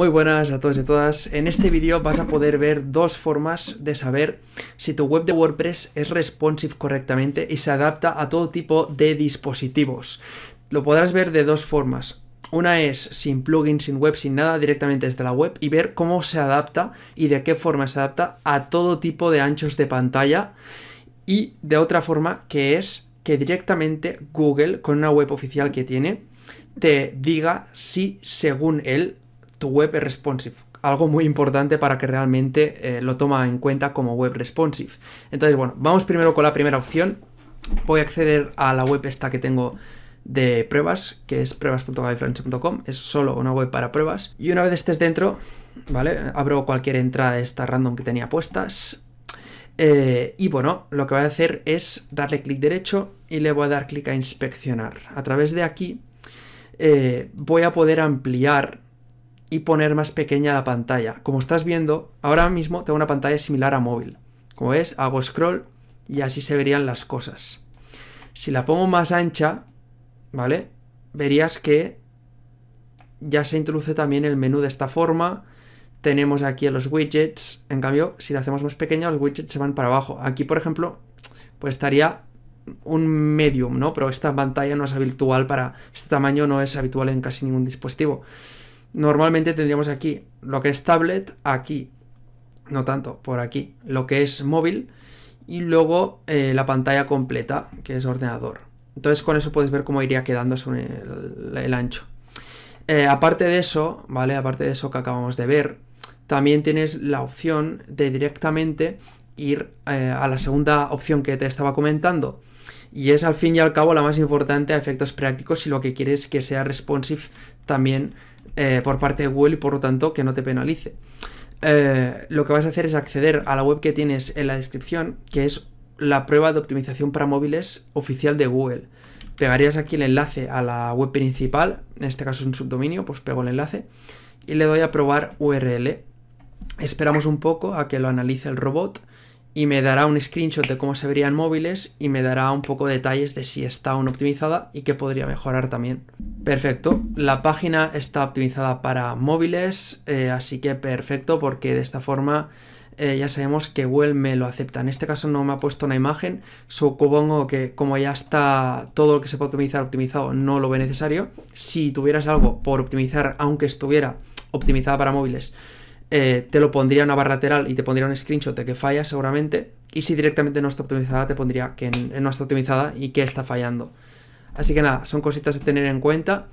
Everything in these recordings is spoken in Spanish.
Muy buenas a todos y todas. En este vídeo vas a poder ver dos formas de saber si tu web de WordPress es responsive correctamente y se adapta a todo tipo de dispositivos. Lo podrás ver de dos formas. Una es sin plugin, sin web, sin nada, directamente desde la web y ver cómo se adapta y de qué forma se adapta a todo tipo de anchos de pantalla. Y de otra forma que es que directamente Google, con una web oficial que tiene, te diga si según él tu web es responsive. Algo muy importante para que realmente eh, lo toma en cuenta como web responsive. Entonces, bueno, vamos primero con la primera opción. Voy a acceder a la web esta que tengo de pruebas, que es pruebas.gavifranchi.com. Es solo una web para pruebas. Y una vez estés dentro, ¿vale? Abro cualquier entrada esta random que tenía puestas. Eh, y bueno, lo que voy a hacer es darle clic derecho y le voy a dar clic a inspeccionar. A través de aquí eh, voy a poder ampliar y poner más pequeña la pantalla. Como estás viendo, ahora mismo tengo una pantalla similar a móvil. Como ves, hago scroll y así se verían las cosas. Si la pongo más ancha, ¿vale? Verías que ya se introduce también el menú de esta forma. Tenemos aquí los widgets. En cambio, si la hacemos más pequeña, los widgets se van para abajo. Aquí, por ejemplo, pues estaría un medium, ¿no? Pero esta pantalla no es habitual para... Este tamaño no es habitual en casi ningún dispositivo normalmente tendríamos aquí lo que es tablet, aquí, no tanto, por aquí, lo que es móvil y luego eh, la pantalla completa, que es ordenador. Entonces con eso puedes ver cómo iría quedando el, ancho. Eh, aparte de eso, ¿vale? Aparte de eso que acabamos de ver, también tienes la opción de directamente ir eh, a la segunda opción que te estaba comentando, y es al fin y al cabo la más importante a efectos prácticos si lo que quieres es que sea responsive también eh, por parte de Google y por lo tanto que no te penalice. Eh, lo que vas a hacer es acceder a la web que tienes en la descripción, que es la prueba de optimización para móviles oficial de Google. Pegarías aquí el enlace a la web principal, en este caso un subdominio, pues pego el enlace y le doy a probar URL. Esperamos un poco a que lo analice el robot y me dará un screenshot de cómo se verían móviles y me dará un poco de detalles de si está aún optimizada y qué podría mejorar también. Perfecto, la página está optimizada para móviles, eh, así que perfecto porque de esta forma eh, ya sabemos que Google me lo acepta. En este caso no me ha puesto una imagen, supongo que como ya está todo lo que se puede optimizar optimizado no lo ve necesario. Si tuvieras algo por optimizar, aunque estuviera optimizada para móviles, eh, te lo pondría en una barra lateral y te pondría un screenshot de que falla seguramente. Y si directamente no está optimizada, te pondría que no está optimizada y que está fallando. Así que nada, son cositas de tener en cuenta.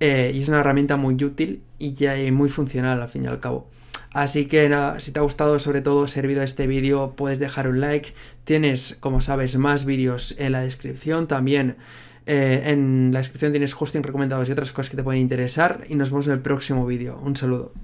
Eh, y es una herramienta muy útil y muy funcional al fin y al cabo. Así que nada, si te ha gustado sobre todo servido este vídeo, puedes dejar un like. Tienes, como sabes, más vídeos en la descripción también. Eh, en la descripción tienes hosting recomendados y otras cosas que te pueden interesar. Y nos vemos en el próximo vídeo. Un saludo.